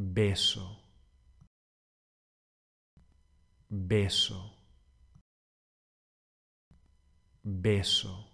beso, beso, beso.